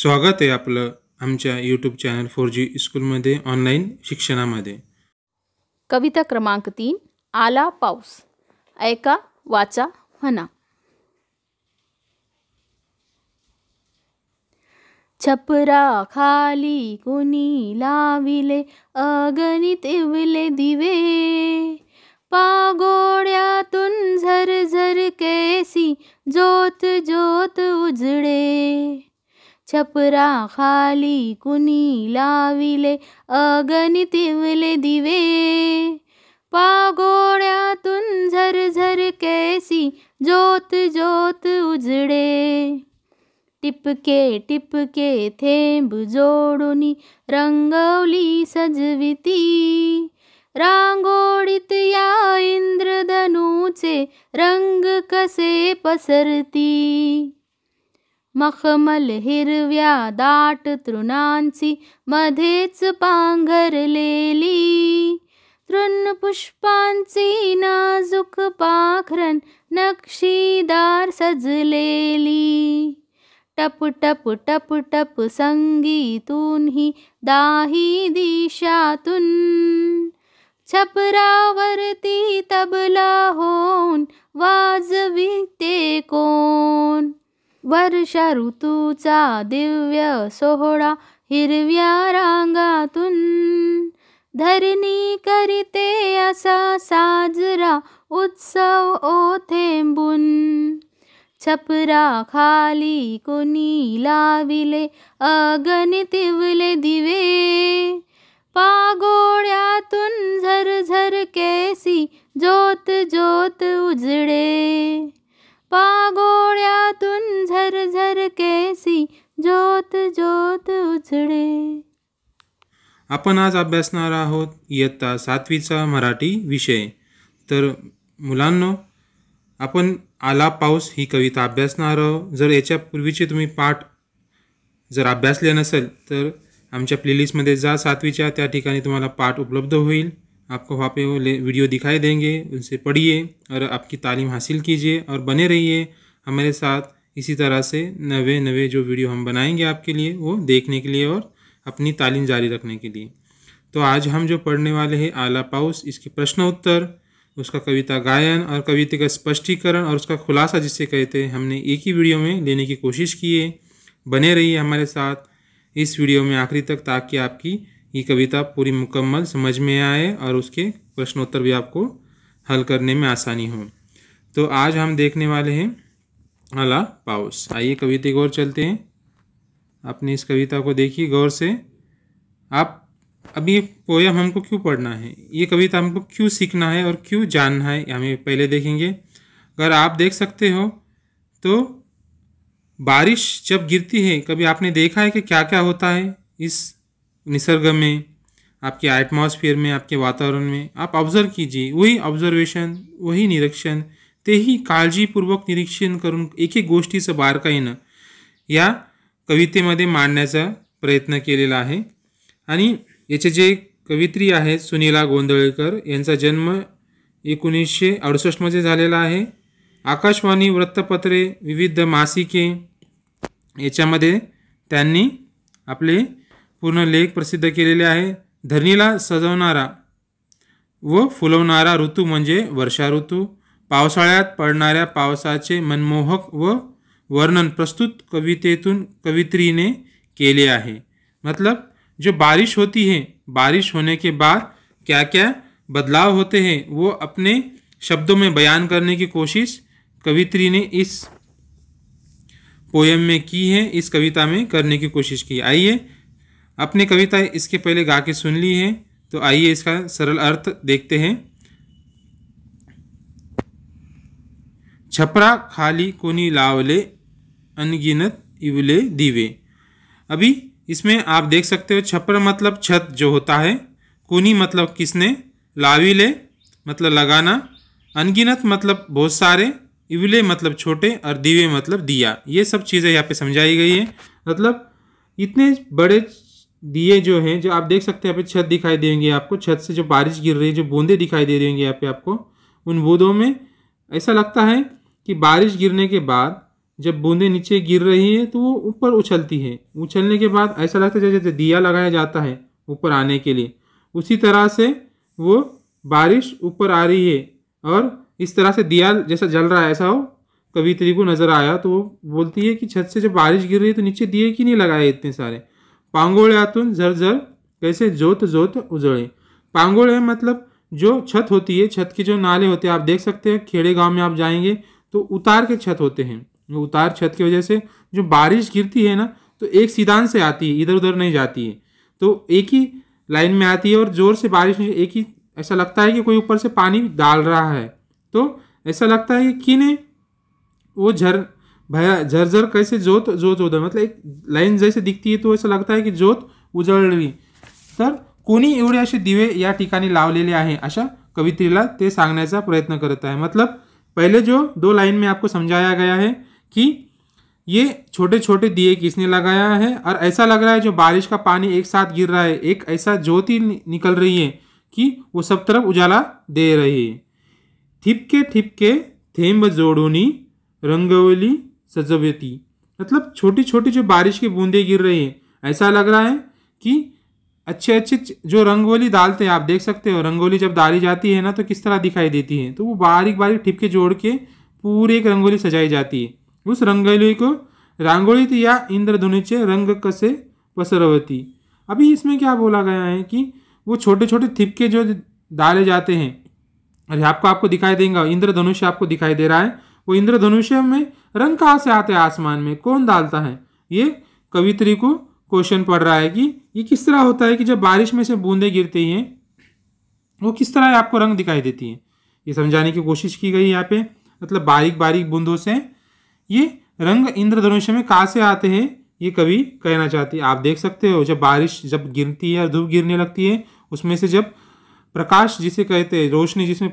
स्वागत आहे आपलं आमच्या यूट्यूब चॅनल फोर जी स्कूलमध्ये ऑनलाईन शिक्षणामध्ये कविता क्रमांक तीन आला पाऊस ऐका वाचा म्हणा छपरा खाली कुणी लाविले अगणित इवले दिवे पागोड्यातून झर केसी जोत जोत उजडे खाली कुनी लाविले अगणितिवले दिवे झर कैसी ज्योत ज्योत उजडे टिपके टिपके थेंब जोडुनी रंगवली सजविती। रङ्गोळितया या धनुचे रंग कसे पसरती। मखमल हिरव्या दाट तृणांची मध्येच पांघरलेली तृण पुष्पांची नाजूक पाखरण नक्षीदार सजलेली टप टप टप टप संगीतून ही दाही दिशातून छपरावरती तबला होऊन वाजविते कोण वर्षा ऋतूचा दिव्य सोहळा हिरव्या रांगातून धरणी करीते असा साजरा उत्सव ओथेंबून छपरा खाली कोणी लाविले तिवले दिवे पागोळ्यातून झर झर केसी ज्योत ज्योत उजडे वाचणे आपण आज अभ्यासणार आहोत इयत्ता सातवीचा मराठी विषय तर मुलांनो आपण आला पाऊस ही कविता अभ्यासणार आहोत जर याच्यापूर्वीचे तुम्ही पाठ जर अभ्यासले नसेल तर आमच्या प्लेलिस्टमध्ये जा सातवीच्या त्या ठिकाणी तुम्हाला पाठ उपलब्ध होईल आपको वहाँ पे वो वीडियो दिखाई देंगे उनसे पढ़िए और आपकी तालीम हासिल कीजिए और बने रहिए हमारे साथ इसी तरह से नवे नवे जो वीडियो हम बनाएंगे आपके लिए वो देखने के लिए और अपनी तालीम जारी रखने के लिए तो आज हम जो पढ़ने वाले हैं आला पाउस इसके प्रश्नोत्तर उसका कविता गायन और कविता का स्पष्टीकरण और उसका खुलासा जिसे कहते हैं हमने एक ही वीडियो में लेने की कोशिश की है बने रहिए हमारे साथ इस वीडियो में आखिरी तक ताकि आपकी ये कविता पूरी मुकम्मल समझ में आए और उसके प्रश्नोत्तर भी आपको हल करने में आसानी हो तो आज हम देखने वाले हैं अला पाउस आइए कविता गौर चलते हैं आपने इस कविता को देखी गौर से आप अब ये पोयम हमको क्यों पढ़ना है ये कविता हमको क्यों सीखना है और क्यों जानना है हमें पहले देखेंगे अगर आप देख सकते हो तो बारिश जब गिरती है कभी आपने देखा है कि क्या क्या होता है इस निसर्ग में आपके एटमॉस्फेयर में आपके वातावरण में आप ऑब्ज़र्व कीजिए वही ऑब्जर्वेशन वही निरीक्षण तेही काळजीपूर्वक निरीक्षण करून एक एक गोष्टीचं बारकाईनं या कवितेमध्ये मांडण्याचा प्रयत्न केलेला आहे आणि याचे जे कवित्री आहेत सुनीला गोंधळेकर यांचा जन्म एकोणीसशे अडुसष्टमध्ये झालेला आहे आकाशवाणी वृत्तपत्रे विविध मासिके याच्यामध्ये त्यांनी आपले पूर्ण लेख प्रसिद्ध केलेले आहे धरणीला सजवणारा व फुलवणारा ऋतू म्हणजे वर्षा ऋतू पावसात पड़ना पावसाचे मनमोहक व वर्णन प्रस्तुत कवित्री ने के लिए मतलब जो बारिश होती है बारिश होने के बाद क्या क्या बदलाव होते हैं वो अपने शब्दों में बयान करने की कोशिश कवित्री ने इस पोयम में की है इस कविता में करने की कोशिश की आइए अपनी कविता इसके पहले गा के सुन ली है तो आइए इसका सरल अर्थ देखते हैं छपरा खाली कोनी लावले अनगिनत इवले दीवे अभी इसमें आप देख सकते हो छपर मतलब छत जो होता है कोनी मतलब किसने लाविले मतलब लगाना अनगिनत मतलब बहुत सारे इवले मतलब छोटे और दीवे मतलब दिया ये सब चीज़ें यहाँ पे समझाई गई है मतलब इतने बड़े दिए जो हैं जो आप देख सकते हैं यहाँ पे छत दिखाई देंगे आपको छत से जो बारिश गिर रही है जो बूंदे दिखाई दे रही होंगी यहाँ पे आपको उन बूंदों में ऐसा लगता है कि बारिश गिरने के बाद जब बूंदें नीचे गिर रही है तो वो ऊपर उछलती है उछलने के बाद ऐसा लगता है जैसे दिया लगाया जाता है ऊपर आने के लिए उसी तरह से वो बारिश ऊपर आ रही है और इस तरह से दिया जैसा जल रहा है ऐसा हो कवित्री को नज़र आया तो वो बोलती है कि छत से जब बारिश गिर रही है तो नीचे दिए कि नहीं लगाए इतने सारे पांगोड़े आतुन जर जर कैसे जोत जोत उजड़े पांगोड़े मतलब जो छत होती है छत के जो नाले होते हैं आप देख सकते हैं खेड़े गांव में आप जाएंगे तो उतार के छत होते हैं जो उतार छत की वजह से जो बारिश गिरती है ना तो एक सीधान से आती है इधर उधर नहीं जाती है तो एक ही लाइन में आती है और ज़ोर से बारिश एक ही ऐसा लगता है कि कोई ऊपर से पानी डाल रहा है तो ऐसा लगता है कि किने वो झर भया झरझर कैसे जोत जोत उधर मतलब एक लाइन जैसे दिखती है तो लगता है कि जोत ज्योत रही तर कोणी एवढे असे दिवे या ठिकाणी लावलेले आहे अशा कवितेला ते सांगण्याचा प्रयत्न करत आहे मतलब पहले जो दो लाइन में आपको समझाया गया है कि ये छोटे छोटे दिए किसने लगाया है और ऐसा लग रहा है जो बारिश का पानी एक साथ गिर रहा है एक ऐसा ज्योति निकल रही है कि वो सब तरफ उजाला दे रही है ठिपके ठिपके थेम्ब जोड़ोनी रंगवली सजवती मतलब छोटी छोटी जो बारिश की बूंदें गिर रही हैं ऐसा लग रहा है कि अच्छे अच्छे जो रंगोली डालते हैं आप देख सकते हो रंगोली जब डाली जाती है ना तो किस तरह दिखाई देती है तो वो बारीक बारीक ठिपके जोड़ के पूरी एक रंगोली सजाई जाती है उस रंगोली को रंगोलित तो या इंद्रधनुष रंग कसे पसरवती अभी इसमें क्या बोला गया है कि वो छोटे छोटे थिपके जो डाले जाते हैं अरे आपको आपको दिखाई देगा इंद्रधनुष आपको दिखाई दे रहा है वो इंद्रधनुष में रंग कहाँ से आते हैं आसमान में कौन डालता है ये कवित्री को क्वेश्चन पढ़ रहा है कि ये किस तरह होता है कि जब बारिश में से बूंदे गिरती हैं वो किस तरह आपको रंग दिखाई देती हैं ये समझाने की कोशिश की गई यहाँ पे मतलब बारीक बारीक बूंदों से ये रंग इंद्रधनुष में कहाँ से आते हैं ये कभी कहना चाहती है आप देख सकते हो जब बारिश जब गिरती है और धूप गिरने लगती है उसमें से जब प्रकाश जिसे कहते हैं रोशनी जिसमें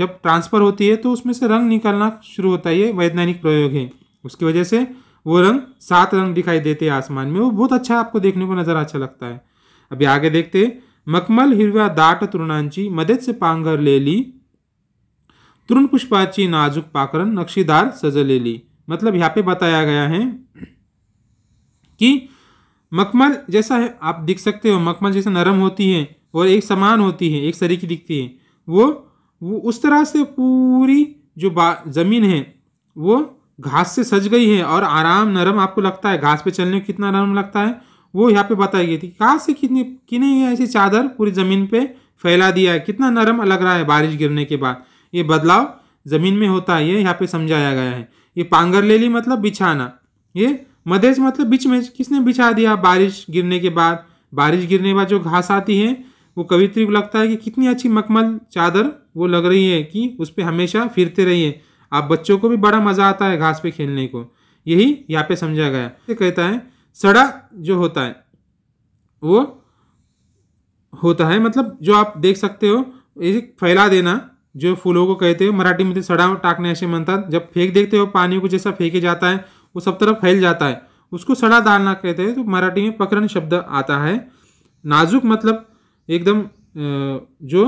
जब ट्रांसफ़र होती है तो उसमें से रंग निकालना शुरू होता है ये वैज्ञानिक प्रयोग है उसकी वजह से वो रंग सात रंग दिखाई देते हैं आसमान में वो बहुत अच्छा आपको देखने को नज़र अच्छा लगता है अभी आगे देखते मखमल हिरव्या दाट तुरुणांची मदद से नाजुक पाकरण नक्शीदार सज ले ली मतलब यहाँ पे बताया गया है कि मखमल जैसा है आप दिख सकते हो मखमल जैसे नरम होती है और एक समान होती है एक की दिखती है वो वो उस तरह से पूरी जो बा ज़मीन है वो घास से सज गई है और आराम नरम आपको लगता है घास पे चलने में कितना नरम लगता है वो यहाँ पे बताई गई थी घास से कितनी किन्हें ऐसी चादर पूरी ज़मीन पे फैला दिया है कितना नरम लग रहा है बारिश गिरने के बाद ये बदलाव ज़मीन में होता है ये यहाँ पे समझाया गया है ये पांगर ले ली मतलब बिछाना ये मदेज मतलब बीच में किसने बिछा दिया बारिश गिरने के बाद बारिश गिरने के बाद जो घास आती है वो कवित्री को तो लगता है कि कितनी अच्छी मकमल चादर वो लग रही है कि उस पर हमेशा फिरते रहिए आप बच्चों को भी बड़ा मज़ा आता है घास पे खेलने को यही यहाँ पे समझा गया ये कहता है सड़ा जो होता है वो होता है मतलब जो आप देख सकते हो ये फैला देना जो फूलों को कहते हो मराठी में तो सड़ा टाकने ऐसे मनता जब फेंक देखते हो पानी को जैसा फेंके जाता है वो सब तरफ फैल जाता है उसको सड़ा डालना कहते हैं तो मराठी में पकड़न शब्द आता है नाजुक मतलब एकदम जो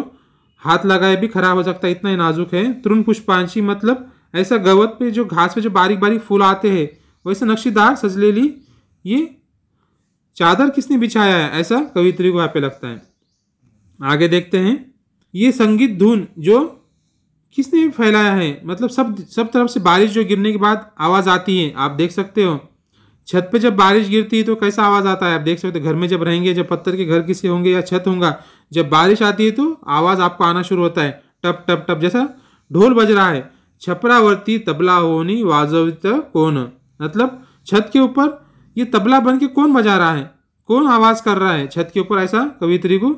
हाथ लगाए भी खराब हो सकता है इतना ही नाजुक है तुरुण पुष्पांशी मतलब ऐसा गवत पे जो घास पे जो बारीक बारीक फूल आते हैं वैसे नक्शीदार ली ये चादर किसने बिछाया है ऐसा कवित्री को यहाँ पे लगता है आगे देखते हैं ये संगीत धुन जो किसने फैलाया है मतलब सब सब तरफ से बारिश जो गिरने के बाद आवाज़ आती है आप देख सकते हो छत पे जब बारिश गिरती है तो कैसा आवाज़ आता है आप देख सकते हो घर में जब रहेंगे जब पत्थर के घर किसी होंगे या छत होंगे जब बारिश आती है तो आवाज़ आपको आना शुरू होता है टप टप टप जैसा ढोल बज रहा है छपरावर्ती तबला होनी वाजवित कौन मतलब छत के ऊपर ये तबला बन के कौन बजा रहा है कौन आवाज़ कर रहा है छत के ऊपर ऐसा कवित्री को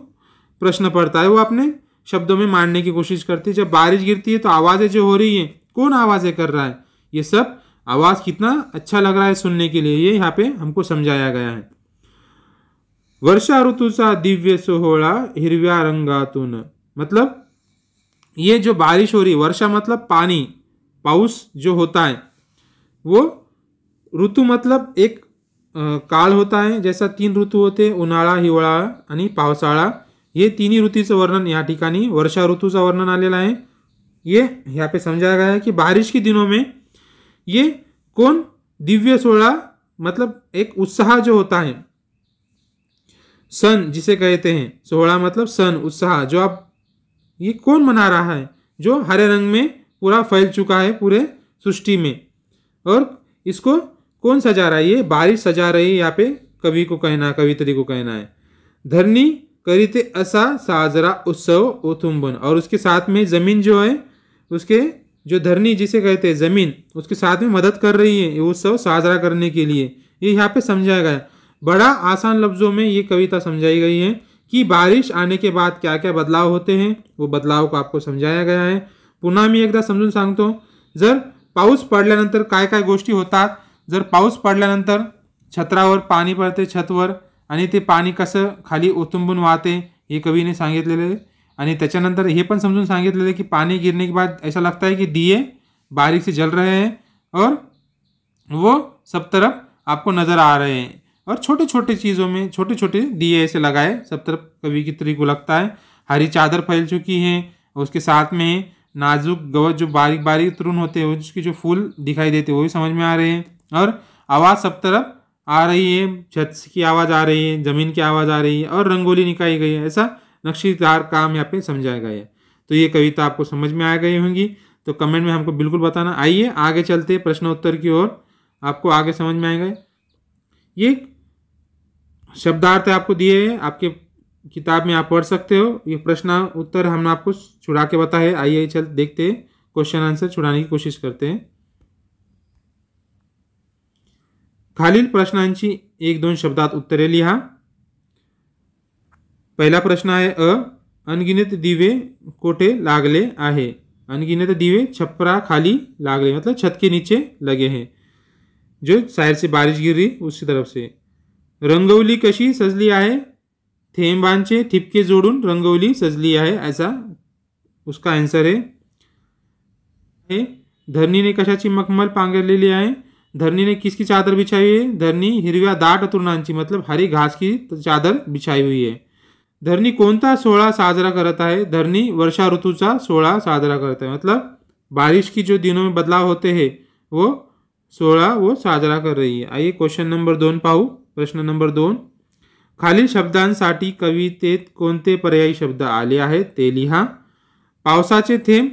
प्रश्न पड़ता है वो अपने शब्दों में मानने की कोशिश करती है जब बारिश गिरती है तो आवाज़ें जो हो रही हैं कौन आवाज़ें कर रहा है ये सब आवाज़ कितना अच्छा लग रहा है सुनने के लिए ये यहाँ पे हमको समझाया गया है वर्षा ऋतु सा दिव्य सोहोड़ा हिरव्या रंगातून मतलब ये जो बारिश हो रही वर्षा मतलब पानी पाउस जो होता है वो ऋतु मतलब एक काल होता है जैसा तीन ऋतु होते हैं उन्हाळा हिवाळा आणि पावसाळा हे तिन्ही ऋतूचं वर्णन या ठिकाणी वर्षा ऋतूचं वर्णन आलेलं आहे ये यहाँ पे समझाया गया है कि बारिश के दिनों में ये कौन दिव्य सोड़ा मतलब एक उत्साह जो होता है सन जिसे कहते हैं सोहड़ा मतलब सन उत्साह जो आप ये कौन मना रहा है जो हरे रंग में पूरा फैल चुका है पूरे सृष्टि में और इसको कौन सजा रहा है ये बारिश सजा रही है यहाँ पे कवि को कहना कवित्री को कहना है धरनी करीते असा साजरा उत्सव ओथुम्बन और उसके साथ में ज़मीन जो है उसके जो धरनी जिसे कहते हैं ज़मीन उसके साथ में मदद कर रही है ये उत्सव साजरा करने के लिए ये यहाँ पे समझाया गया बड़ा आसान लफ्ज़ों में ये कविता समझाई गई है कि बारिश आने के बाद क्या क्या बदलाव होते हैं वो बदलाव को आपको समझाया गया है पुनः मैं एकदा समझून सांगतो जर पाउस पडल्यानंतर काय काय गोष्टी होतात जर पाऊस पडल्यानंतर छत्रावर पाणी पडते छतवर आणि ते पाणी कसं खाली ओतुंबून वाहते हे कवीने सांगितलेले आणि त्याच्यानंतर हे पण समजून सांगितलेले की पाणी गिरने के बाद ऐसा लगता है कि दिए बारीक से जल रहे हैं और वो सब तरफ आपको नज़र आ रहे हैं और छोटे छोटे चीज़ों में छोटे छोटे दिए ऐसे लगाए सब तरफ कवि की तरी को लगता है हरी चादर फैल चुकी है उसके साथ में नाजुक गवत जो बारीक बारीक तरुण होते हैं उसके जो फूल दिखाई देते हैं वो भी समझ में आ रहे हैं और आवाज़ सब तरफ आ रही है छत की आवाज़ आ रही है ज़मीन की आवाज़ आ रही है और रंगोली निकाली गई है ऐसा नक्शीदार काम यहाँ पे समझाया गया है तो ये कविता आपको समझ में आ गई होंगी तो कमेंट में हमको बिल्कुल बताना आइए आगे चलते प्रश्नोत्तर की ओर आपको आगे समझ में आएगा ये शब्दार्थ आपको दिए हैं आपके किताब में आप पढ़ सकते हो ये प्रश्न उत्तर हमने आपको छुड़ा के बताए आइए चल देखते हैं क्वेश्चन आंसर छुड़ाने की कोशिश करते हैं खालील प्रश्नांची एक दोन शब्दात उत्तरे लिहा पहला प्रश्न है अ अनगिनित दिवे कोठे लागले आहे अनगिनत दिवे छपरा खाली लागले मतलब छत के नीचे लगे हैं जो साइड से बारिश गिर रही उसी तरफ से रंगवली कशी सजली आहे थेंबांचे ठिपके जोडून रंगवली सजली आहे ऐसा उसका आंसर है धरनी ने कशाची मखमल पांघरलेली आहे धरनी ने किसकी चादर बिछाई हुई है धरनी हिरव्या दाट तुरणांची मतलब हरी घास की चादर बिछाई हुई है धरनी कोणता सोहळा साजरा करता है धरनी वर्षा ऋतूचा सोहळा साजरा करता है मतलब बारिश की जो दिनों में बदलाव होते हैं वो सोहळा वो साजरा कर रही है आइए क्वेश्चन नंबर दोन पाहू प्रश्न नंबर दोन खालील शब्दांसाठी कवितेत कोणते पर्यायी शब्द आले आहेत ते लिहा पावसाचे थेंब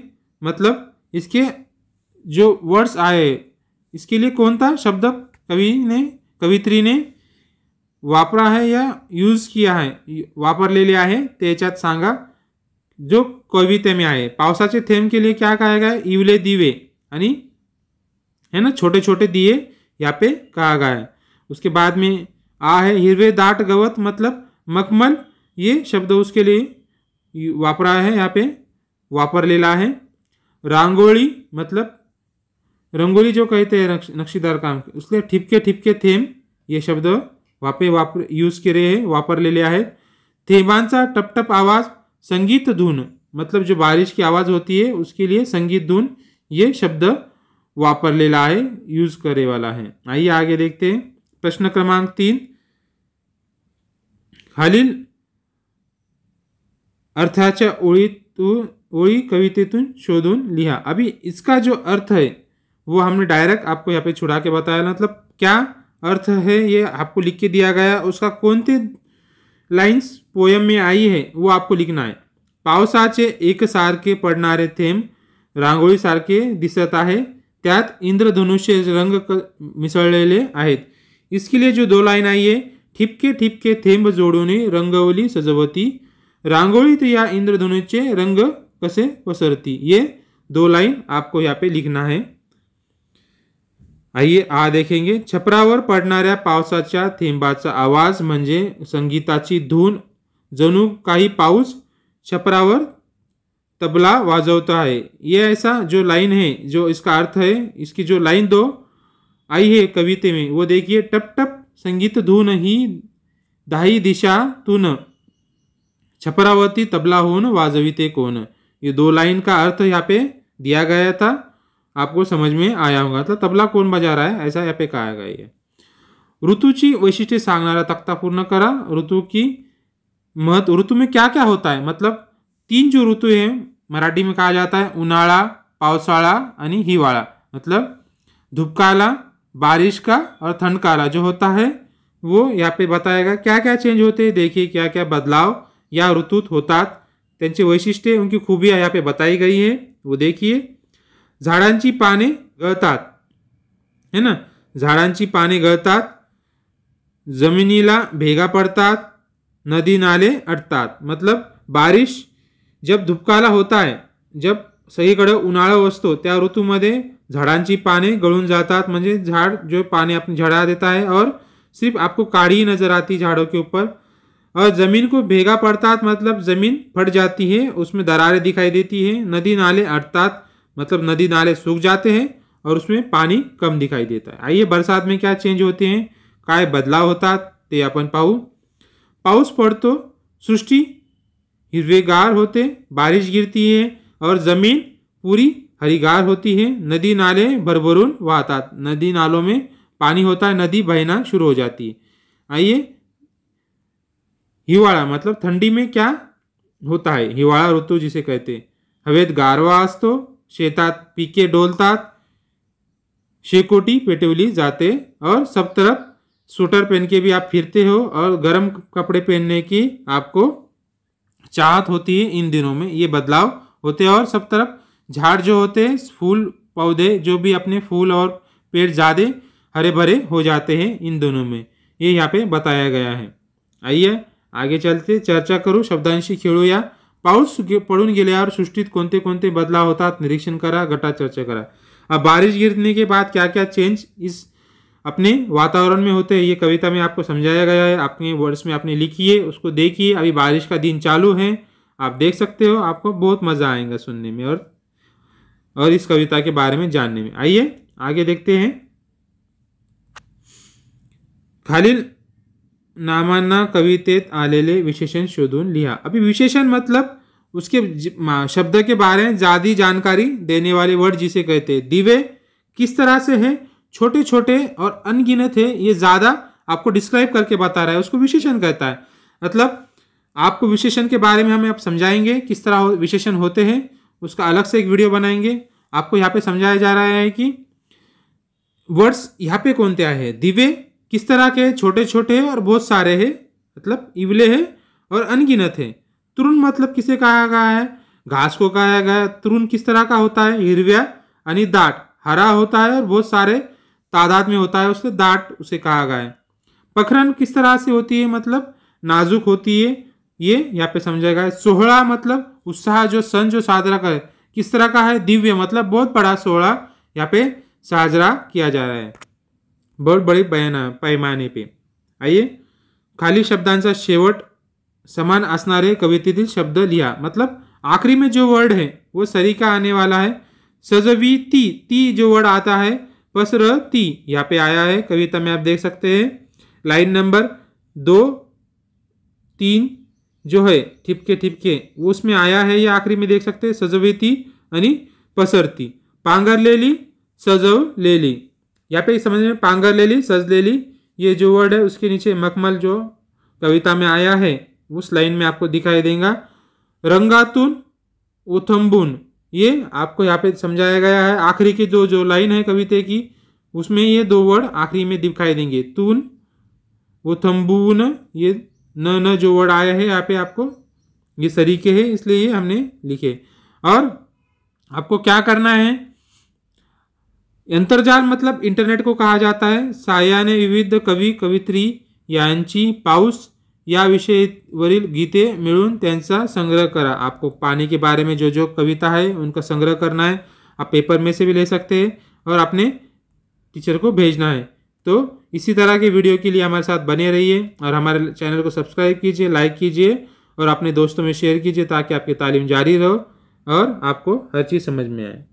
मतलब इसके जो वर्ड्स आए इसके लिए कौन सा शब्द कवि ने कवित्री ने वापरा है या यूज किया है वापरलेले आहे त्याच्यात सांगा जो में आए पावसाचे थेंब के लिए क्या कहा गया है इवले दिवे आणि है ना छोटे छोटे दिए यहाँ पे कहा गया है उसके बाद में आ है हिरवे दाट गवत मतलब मखमल ये शब्द उसके लिए वापरा है यहाँ पे वापरलेला है रंगोली मतलब रंगोली जो कहते हैं नक्श, नक्शीदार काम उसके ठिपके ठिपके थेम ये शब्द वापे वापर यूज केले वापरलेले आहेत टप टपटप आवाज संगीत धुन मतलब जो बारिश की आवाज़ होती है उसके लिए संगीत धुन ये शब्द वापरलेला है यूज़ करे वाला है आइए आगे देखते हैं प्रश्न क्रमांक तीन खालील अर्थाच्या ओळीतून ओळी कवितेतून शोधून लिहा अभी इसका जो अर्थ है वो हमने डायरेक्ट आपको यहाँ पे छुड़ा के बताया मतलब क्या अर्थ है ये आपको लिख के दिया गया उसका कौन से लाइन्स पोयम में आई है वो आपको लिखना है पावसाचे एक एकसारखे पडणारे थेंब रांगोळीसारखे दिसत आहे त्यात इंद्रधनुष्य रंग मिसळलेले आहेत इसके लिए जो दो लाइन आई है ठिपके ठिपके थेंब जोड़ने रंगवली सजवती रांगोळीत या इंद्रधनु रंग कसे पसरती ये दो लाइन आपको यहाँ पे लिखना है आइए आ देखेंगे छपरावर पड़ना पावसा थेंबाचा आवाज म्हणजे संगीताची धून का ही पाउस छपरावर तबला वाजवता है ये ऐसा जो लाइन है जो इसका अर्थ है इसकी जो लाइन दो आई है कविते में वो देखिए टप टप संगीत धून ही दाही दिशा तून छपरावती तबला होन वाजविते कौन ये दो लाइन का अर्थ यहाँ पे दिया गया था आपको समझ में आया होगा तो तबला कौन बजा रहा है ऐसा यहाँ पे कहा गया है ऋतु की वैशिष्ट सांगना तख्ता पूर्ण करा ऋतु की महत्व ऋतु में क्या क्या होता है मतलब तीन जो ऋतु है मराठी में कहा जाता है उनाला पावसाळा हिवाड़ा मतलब धुपकाला बारिश का और ठंड काला जो होता है वो यहाँ पे बताएगा क्या क्या चेंज होते हैं देखिए क्या क्या बदलाव या ऋतुत होता त्यांची वैशिष्ट उनकी खूबियाँ यहाँ पे बताई गई है वो देखिए झाड़ी पाने गळतात है ना झाड़ी पाने गळतात जमीनीला भेगा पड़ता नदी नाले अटता मतलब बारिश जब धुपकाला होता है जब सही कड़े उन्हाड़ा असतो त्या ऋतूमध्ये झाड़ी पाने गलून जाता मजे झाड़ जो पाने अपनी झड़ा देता है और सिर्फ आपको काढ़ी नज़र आती झाड़ों के ऊपर और ज़मीन को भेगा पड़ता मतलब ज़मीन फट जाती है उसमें दरारें दिखाई देती है नदी नाले अटतात मतलब नदी नाले सूख जाते हैं और उसमें पानी कम दिखाई देता है आइए बरसात में क्या चेंज होते हैं काय बदलाव होता ते अपन पाऊ पाउस पड़ तो सृष्टि हिरवेगार होते बारिश गिरती है और ज़मीन पूरी हरिगार होती है नदी नाले भरभरून बहता नदी नालों में पानी होता है नदी बहना शुरू हो जाती है आइए हिवाड़ा मतलब ठंडी में क्या होता है हिवाड़ा ऋतु जिसे कहते हवेद गारवा तो शेतात पीके डोलतात शेकोटी पेटवली जाते और सब तरफ स्वेटर पहन के भी आप फिरते हो और गर्म कपड़े पहनने की आपको चाहत होती है इन दिनों में ये बदलाव होते हैं और सब तरफ झाड़ जो होते हैं फूल पौधे जो भी अपने फूल और पेड़ ज़्यादा हरे भरे हो जाते हैं इन दोनों में ये यहाँ पे बताया गया है आइए आगे चलते चर्चा करूँ शब्दांशी खेळू या पाउस पडून और सृष्टित कोते को बदलाव होता निरीक्षण करा घटा चर्चा करा अब बारिश गिरने के बाद क्या क्या चेंज इस अपने वातावरण में होते हैं ये कविता में आपको समझाया गया है आपके वर्ड्स में आपने लिखी है उसको देखिए अभी बारिश का दिन चालू है आप देख सकते हो आपको बहुत मज़ा आएगा सुनने में और और इस कविता के बारे में जानने में आइए आगे देखते हैं खालील नामाना कवितेत आलेले विशेषण शोधन लिया अभी विशेषण मतलब उसके शब्द के बारे में ज़्यादा जानकारी देने वाले वर्ड जिसे कहते हैं दिवे किस तरह से है छोटे छोटे और अनगिनत है ये ज़्यादा आपको डिस्क्राइब करके बता रहा है उसको विशेषण कहता है मतलब आपको विशेषण के बारे में हमें आप समझाएंगे किस तरह विशेषण होते हैं उसका अलग से एक वीडियो बनाएंगे आपको यहाँ पे समझाया जा रहा है कि वर्ड्स यहाँ पे कौन क्या है दिवे किस तरह के छोटे छोटे और बहुत सारे हैं मतलब इवले है और अनगिनत है तुरुन मतलब किसे कहा गया है घास को कहा गया तुरुन किस तरह का होता है हिरव्या यानी दाट हरा होता है और बहुत सारे तादाद में होता है उसके दाट उसे कहा गया है पखरन किस तरह से होती है मतलब नाजुक होती है ये यहाँ पे समझा गया है सोहड़ा मतलब उत्साह जो सन जो साजरा कर किस तरह का है दिव्य मतलब बहुत बड़ा सोहरा यहाँ पे साजरा किया जा रहा है बहुत बड़े पैमाने पे आइए खाली शब्दांचा शेवट समान असणारे कवितेतील शब्द लिया मतलब आखिरी में जो वर्ड है वो सरी का आने वाला है सजवी ती ती जो वर्ड आता है पसर ती यहाँ पे आया है कविता में आप देख सकते हैं लाइन नंबर दो तीन जो है ठिपके ठिपके उसमें आया है ये आखिरी में देख सकते सजवेती यानी पसरती पांगर पांगरलेली सजवलेली यहाँ पे समझ में ले ली ये जो वर्ड है उसके नीचे मखमल जो कविता में आया है उस लाइन में आपको दिखाई देगा रंगातुन उथम्बुन ये आपको यहाँ पे समझाया गया है आखिरी की जो जो लाइन है कविता की उसमें ये दो वर्ड आखिरी में दिखाई देंगे तुन उथम्बुन ये न न जो वर्ड आया है यहाँ पे आपको ये सरीके है इसलिए ये हमने लिखे और आपको क्या करना है अंतर्जाल मतलब इंटरनेट को कहा जाता है साया ने विविध कवि कवित्री यांची पाउस या विषय वरिल गीते मिलन संग्रह करा आपको पानी के बारे में जो जो कविता है उनका संग्रह करना है आप पेपर में से भी ले सकते हैं और अपने टीचर को भेजना है तो इसी तरह के वीडियो के लिए हमारे साथ बने रहिए और हमारे चैनल को सब्सक्राइब कीजिए लाइक कीजिए और अपने दोस्तों में शेयर कीजिए ताकि आपकी तालीम जारी रहो और आपको हर चीज़ समझ में आए